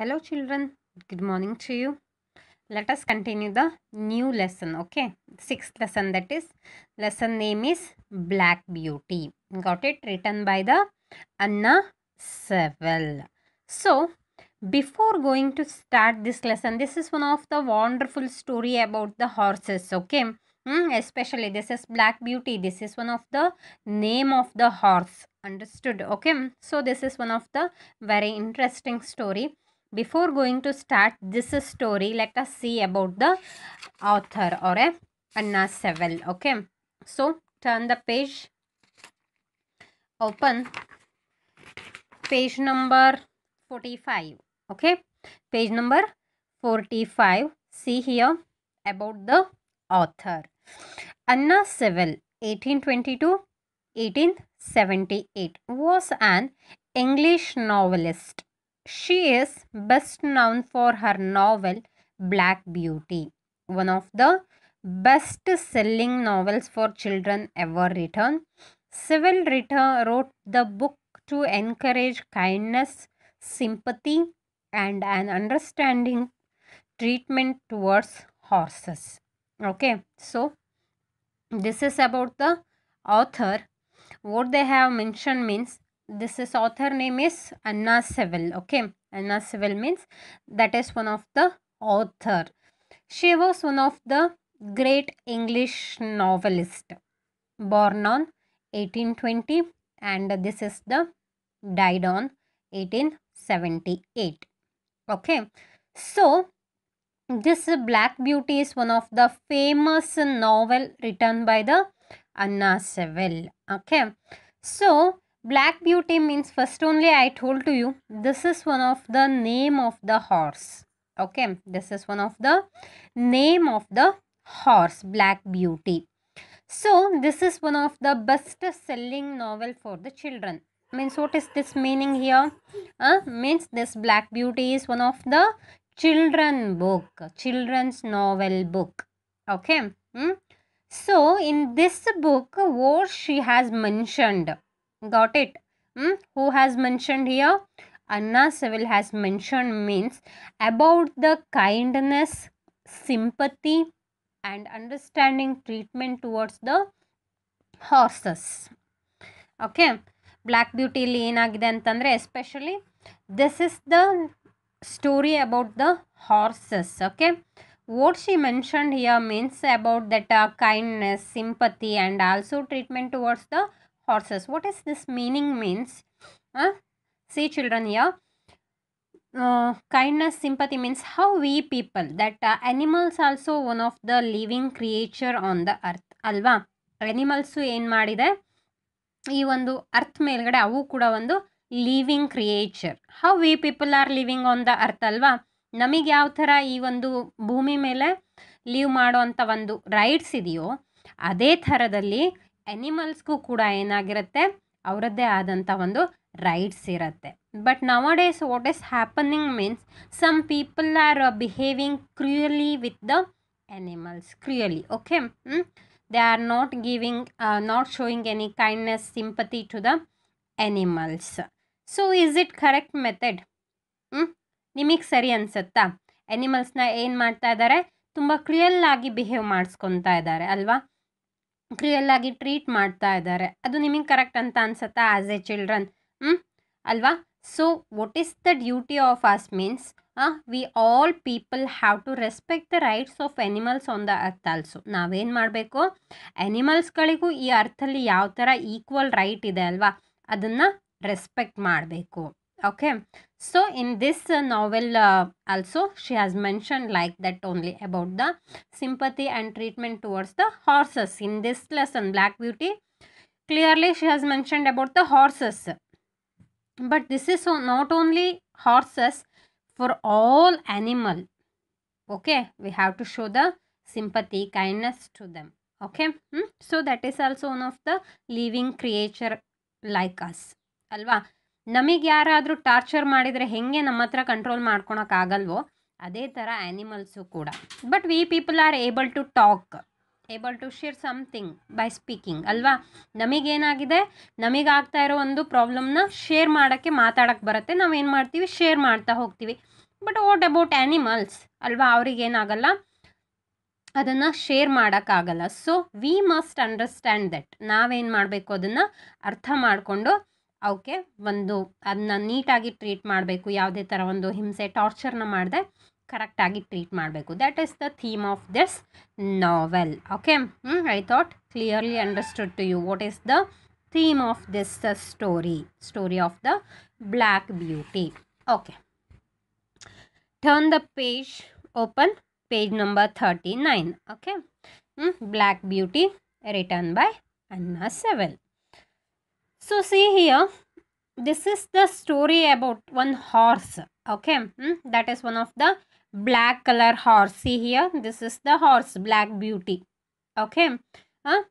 Hello children, good morning to you. Let us continue the new lesson, okay? Sixth lesson that is, lesson name is Black Beauty. Got it? Written by the Anna Sewell. So, before going to start this lesson, this is one of the wonderful story about the horses, okay? Mm, especially this is Black Beauty. This is one of the name of the horse. Understood, okay? So, this is one of the very interesting story before going to start this story let us see about the author or a anna sevel okay so turn the page open page number 45 okay page number 45 see here about the author anna sevel 1822 1878 was an english novelist she is best known for her novel Black Beauty, one of the best selling novels for children ever written. Sewell wrote the book to encourage kindness, sympathy, and an understanding treatment towards horses. Okay, so this is about the author. What they have mentioned means this is author name is Anna Seville. Okay, Anna Seville means that is one of the author. She was one of the great English novelist born on 1820 and this is the died on 1878. Okay, so this Black Beauty is one of the famous novel written by the Anna Seville. Okay, so Black Beauty means first only I told to you this is one of the name of the horse. Okay, this is one of the name of the horse, Black Beauty. So, this is one of the best selling novel for the children. Means what is this meaning here? Uh, means this Black Beauty is one of the children book, children's novel book. Okay. Hmm? So, in this book, what she has mentioned got it hmm, who has mentioned here anna civil has mentioned means about the kindness sympathy and understanding treatment towards the horses okay black beauty lane especially this is the story about the horses okay what she mentioned here means about that uh, kindness sympathy and also treatment towards the what is this meaning means see children kindness sympathy means how we people that animals also one of the living creature on the earth Alva. animals who e'en maadhi dhe ee vandhu earth meel gada avu kuda vandhu living creature how we people are living on the earth alva. alwa namig yawthara ee vandhu bhoomi meel le live maadu anthva vandhu raij sithiyo ade tharadalli ಎನಿಮಲ್ಸ್ಗೂ ಕೂಡ ಏನಾಗಿರುತ್ತೆ ಅವರದ್ದೇ ಆದಂಥ ಒಂದು rights ಇರುತ್ತೆ but nowadays what is happening means some people are behaving cruelly with the animals cruelly okay they are not giving not showing any kindness sympathy to the animals so is it correct method ನಿಮಗೆ ಸರಿ ಅನಿಸುತ್ತಾ ಎನಿಮಲ್ಸ್ನ ಏನು ಮಾಡ್ತಾ ಇದ್ದಾರೆ ತುಂಬ ಕ್ರಿಯಲ್ ಆಗಿ behave ಮಾಡಿಸ್ಕೊತಾ ಇದ್ದಾರೆ ಅಲ್ವಾ ಕ್ರಿಯಲ್ ಆಗಿ ಟ್ರೀಟ್ ಮಾಡ್ತಾ ಇದ್ದಾರೆ ಅದು ನಿಮಗೆ ಕರೆಕ್ಟ್ ಅಂತ ಅನ್ಸುತ್ತಾ ಆಸ್ ಎ ಚಿಲ್ಡ್ರನ್ ಹ್ಞೂ ಅಲ್ವಾ so what is the duty of us means we all people have to respect the rights of animals on the earth also ನಾವೇನು ಮಾಡಬೇಕು ಎನಿಮಲ್ಸ್ಗಳಿಗೂ ಈ ಅರ್ಥಲ್ಲಿ ಯಾವ ಥರ ಈಕ್ವಲ್ ರೈಟ್ ಇದೆ ಅಲ್ವಾ ಅದನ್ನು ರೆಸ್ಪೆಕ್ಟ್ ಮಾಡಬೇಕು okay so in this uh, novel uh, also she has mentioned like that only about the sympathy and treatment towards the horses in this lesson black beauty clearly she has mentioned about the horses but this is not only horses for all animal okay we have to show the sympathy kindness to them okay hmm? so that is also one of the living creature like us alva ನಮಗೆ ಯಾರಾದರೂ torture ಮಾಡಿದರೆ ಹೆಂಗೆ ನಮ್ಮ ಹತ್ರ control ಮಾಡ್ಕೊಳಕ್ಕಾಗಲ್ವೋ ಅದೇ ಥರ animals ಕೂಡ but we people are able to talk able to share something by speaking ಅಲ್ವಾ ನಮಗೇನಾಗಿದೆ ನಮಗಾಗ್ತಾ ಇರೋ ಒಂದು ಪ್ರಾಬ್ಲಮ್ನ ಶೇರ್ ಮಾಡೋಕ್ಕೆ ಮಾತಾಡೋಕ್ಕೆ ಬರುತ್ತೆ ನಾವೇನು ಮಾಡ್ತೀವಿ ಶೇರ್ ಮಾಡ್ತಾ ಹೋಗ್ತೀವಿ ಬಟ್ ವಾಟ್ ಅಬೌಟ್ ಆ್ಯನಿಮಲ್ಸ್ ಅಲ್ವಾ ಅವ್ರಿಗೇನಾಗಲ್ಲ ಅದನ್ನು ಶೇರ್ ಮಾಡೋಕ್ಕಾಗಲ್ಲ so we must understand that ನಾವೇನು ಮಾಡಬೇಕು ಅದನ್ನು ಅರ್ಥ ಮಾಡಿಕೊಂಡು ಅವಕ್ಕೆ ಒಂದು ಅದನ್ನ ನೀಟಾಗಿ ಟ್ರೀಟ್ ಮಾಡಬೇಕು ಯಾವುದೇ ಥರ ಒಂದು ಹಿಂಸೆ ಟಾರ್ಚರ್ನ ಮಾಡದೆ ಕರೆಕ್ಟಾಗಿ ಟ್ರೀಟ್ ಮಾಡಬೇಕು that is the theme of this novel okay I thought clearly understood to you what is the theme of this story story of the Black Beauty okay turn the page open page number thirty nine okay Black Beauty written by Anna Sewell So see here, this is the story about one horse. Okay, hmm? that is one of the black color horse. See here, this is the horse, Black Beauty. Okay, huh?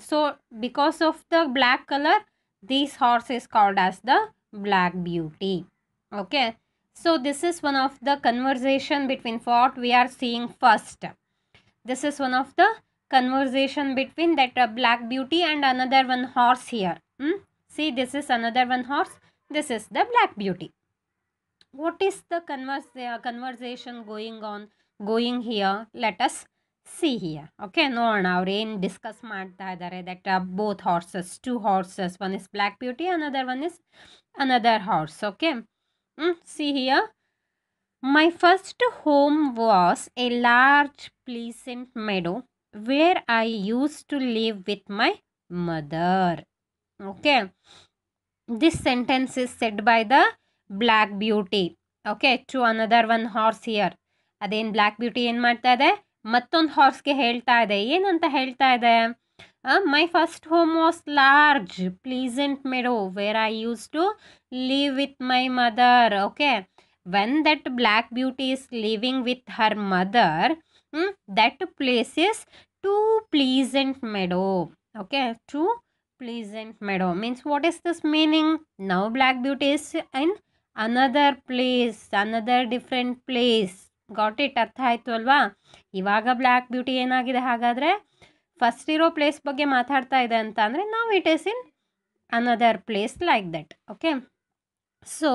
so because of the black color, this horse is called as the Black Beauty. Okay, so this is one of the conversation between what we are seeing first. This is one of the conversation between that uh, black beauty and another one horse here Hmm? See, this is another one horse. This is the black beauty. What is the converse, uh, conversation going on, going here? Let us see here. Okay, no, now rain discuss that uh, both horses, two horses. One is black beauty, another one is another horse. Okay, hmm? see here. My first home was a large pleasant meadow where I used to live with my mother okay this sentence is said by the black beauty okay to another one horse here adain black beauty en maartta ide mattond horse ke helta ide yen anta helta ide my first home was large pleasant meadow where i used to live with my mother okay when that black beauty is living with her mother hmm, that place is too pleasant meadow okay true. pleasant meadow means what is this meaning now black beauty is in another place another different place got it ಅರ್ಥ ಆಯಿತು ಅಲ್ವಾ ಇವಾಗ black beauty ಏನಾಗಿದೆ ಹಾಗಾದರೆ first ಇರೋ place ಬಗ್ಗೆ ಮಾತಾಡ್ತಾ ಇದೆ ಅಂತ ಅಂದರೆ ನಾವು it is in another place like that okay so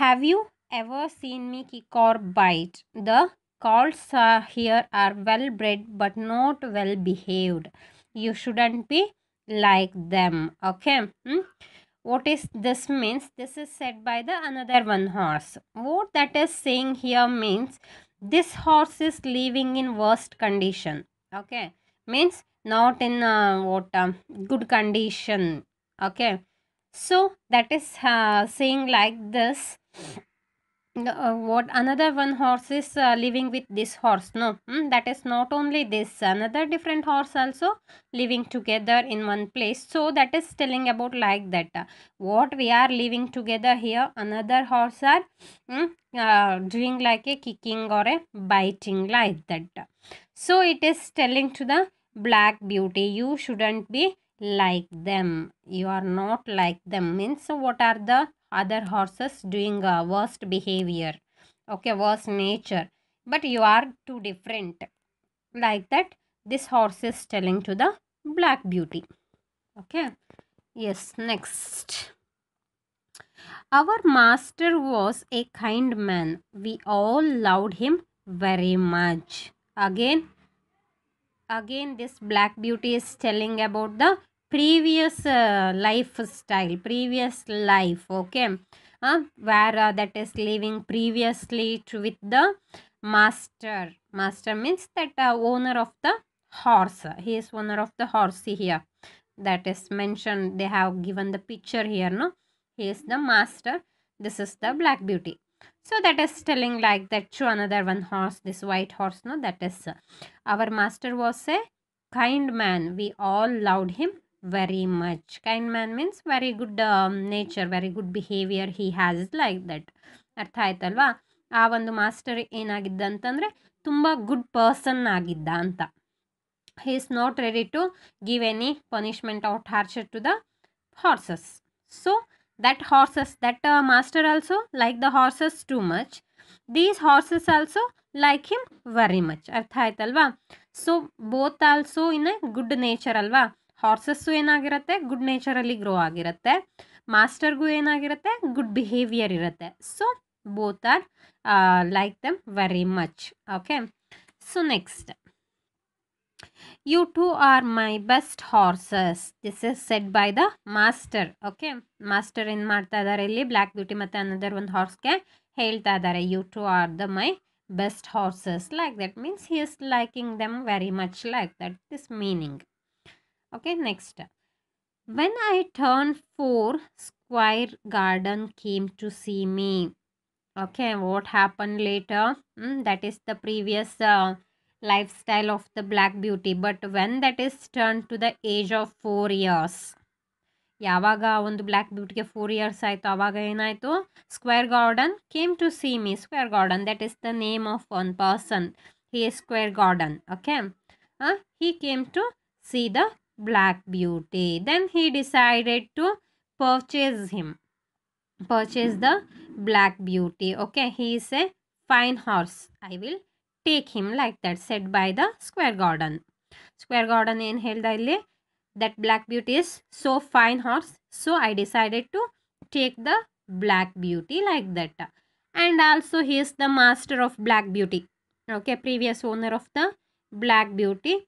have you ever seen me kick or bite the colts here are well bred but not well behaved you shouldn't be like them okay hmm? what is this means this is said by the another one horse what that is saying here means this horse is living in worst condition okay means not in uh, what uh, good condition okay so that is uh, saying like this uh, what another one horse is uh, living with this horse no mm, that is not only this another different horse also living together in one place so that is telling about like that uh, what we are living together here another horse are mm, uh, doing like a kicking or a biting like that so it is telling to the black beauty you shouldn't be like them you are not like them means what are the other horses doing A uh, worst behavior okay worst nature but you are too different like that this horse is telling to the black beauty okay yes next our master was a kind man we all loved him very much again again this black beauty is telling about the previous uh, lifestyle previous life okay uh, where uh, that is living previously with the master master means that uh, owner of the horse he is owner of the horse here that is mentioned they have given the picture here no he is the master this is the black beauty so that is telling like that to another one horse this white horse no that is uh, our master was a kind man we all loved him very much kind man means very good nature very good behaviour he has is like that. ಅರ್ಥ ಆಯ್ತಲ್ವಾ ಆ ಒಂದು master ಏನಾಗಿದ್ದ ಅಂತಂದರೆ ತುಂಬ good person ಆಗಿದ್ದ ಅಂತ he is not ready to give any punishment out torture to the horses so that horses that master also like the horses too much these horses also like him very much ಅರ್ಥ ಆಯ್ತಲ್ವಾ so both also in a good nature ಅಲ್ವಾ horses ಏನಾಗಿರುತ್ತೆ good ನೇಚರಲ್ಲಿ grow ಆಗಿರುತ್ತೆ ಮಾಸ್ಟರ್ಗೂ ಏನಾಗಿರುತ್ತೆ good behaviour ಇರುತ್ತೆ so both are like them very much okay so next you two are my best horses this is said by the master okay master ಏನು ಮಾಡ್ತಾ ಇದ್ದಾರೆ ಇಲ್ಲಿ ಬ್ಲ್ಯಾಕ್ ಬ್ಯೂಟಿ ಮತ್ತು ಅನದರ್ ಒಂದು ಹಾರ್ಸ್ಗೆ ಹೇಳ್ತಾ ಇದ್ದಾರೆ you two are the my best horses like that means he is liking them very much like that this meaning okay next when i turned 4 Square garden came to see me okay what happened later mm, that is the previous uh, lifestyle of the black beauty but when that is turned to the age of 4 years ಯಾವಾಗ ಒಂದು black ಬ್ಯೂಟಿಗೆ four years ಆಯಿತು ಆವಾಗ ಏನಾಯಿತು Squire Gordon came to see me Squire Gordon that is the name of one person he Squire Gordon okay he came to see the Black Beauty. Then he decided to purchase him. Purchase the Black Beauty. Okay, he is a fine horse. I will take him like that said by the Square Garden. Square Garden in Hildaile that Black Beauty is so fine horse. So I decided to take the Black Beauty like that. And also he is the master of Black Beauty. Okay, previous owner of the Black Beauty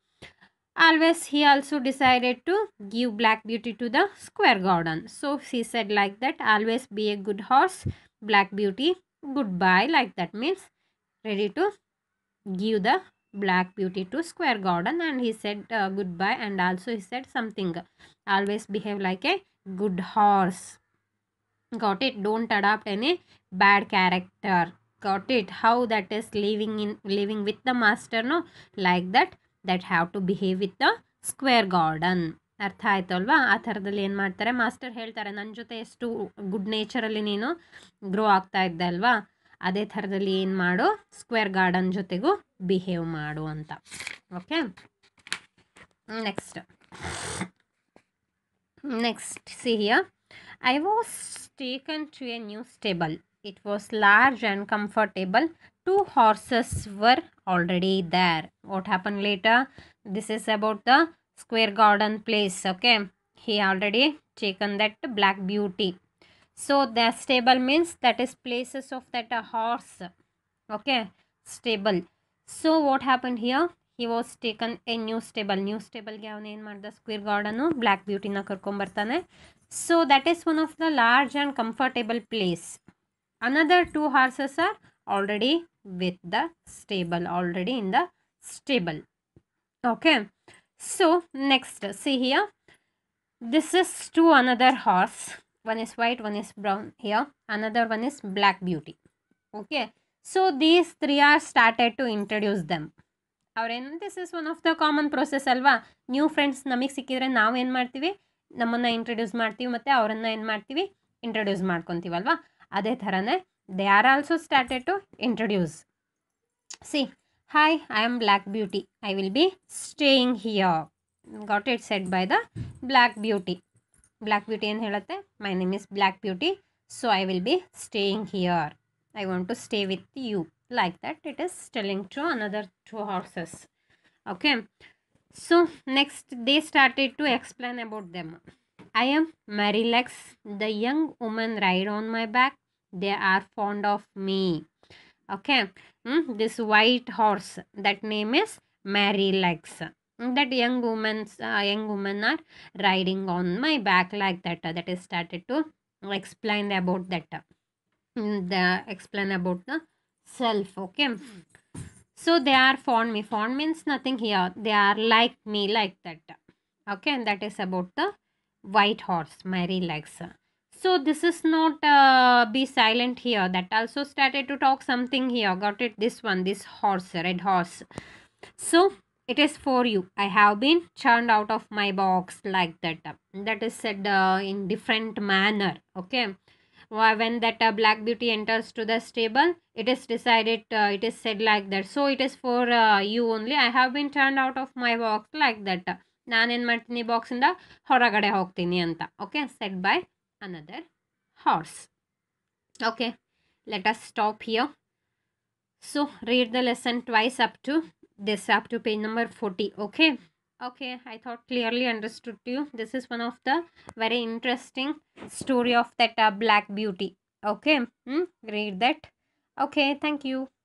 always he also decided to give black beauty to the square garden so he said like that always be a good horse black beauty goodbye like that means ready to give the black beauty to square garden and he said uh, goodbye and also he said something always behave like a good horse got it don't adopt any bad character got it how that is living in living with the master no like that that have to behave with the Squire Gordon ಅರ್ಥ ಆಯ್ತು ಅಲ್ವಾ ಆ ಥರದಲ್ಲಿ ಏನು ಮಾಡ್ತಾರೆ master ಹೇಳ್ತಾರೆ ನನ್ನ ಜೊತೆ ಎಷ್ಟು ಗುಡ್ ನೇಚರಲ್ಲಿ ನೀನು ಗ್ರೋ ಆಗ್ತಾ ಇದ್ದೆ ಅಲ್ವಾ ಅದೇ ಥರದಲ್ಲಿ ಏನು ಮಾಡು ಸ್ಕ್ವೇರ್ ಗಾರ್ಡನ್ ಜೊತೆಗೂ ಬಿಹೇವ್ ಮಾಡು ಅಂತ ಓಕೆ ನೆಕ್ಸ್ಟ್ ನೆಕ್ಸ್ಟ್ ಸಿಹಿಯ I was taken to a new stable it was large and comfortable two horses were already there what happened later this is about the square garden place okay he already taken that black beauty so the stable means that is places of that horse okay stable so what happened here he was taken a new stable new stable gavane in the square garden no? black beauty na karkon so that is one of the large and comfortable place another two horses are already with the stable already in the stable okay so next see here this is to another horse one is white one is brown here another one is black beauty okay so these three are started to introduce them our this is one of the common process alva new friends namik sikidre naav en martivi namanna introduce martivi matte avaranna en martivi introduce maarkontivalva ade tarane they are also started to introduce. See, hi, I am Black Beauty. I will be staying here. Got it said by the Black Beauty. Black Beauty and helate my name is Black Beauty. So I will be staying here. I want to stay with you like that it is telling to another two horses okay so next they started to explain about them i am marilex the young woman ride on my back they are fond of me okay mm, this white horse that name is mary legs hmm, that young woman's uh, young woman are riding on my back like that that is started to explain about that hmm, the explain about the self okay so they are fond me fond means nothing here they are like me like that okay and that is about the white horse mary legs so this is not uh, be silent here that also started to talk something here got it this one this horse red horse so it is for you i have been churned out of my box like that that is said uh, in different manner okay when that uh, black beauty enters to the stable it is decided uh, it is said like that so it is for uh, you only i have been turned out of my box like that martini box ಬಾಕ್ಸಿಂದ ಹೊರಗಡೆ ಹೋಗ್ತೀನಿ anta. Okay, said bye another horse okay let us stop here so read the lesson twice up to this up to page number 40 okay okay i thought clearly understood you this is one of the very interesting story of that uh, black beauty okay hmm. read that okay thank you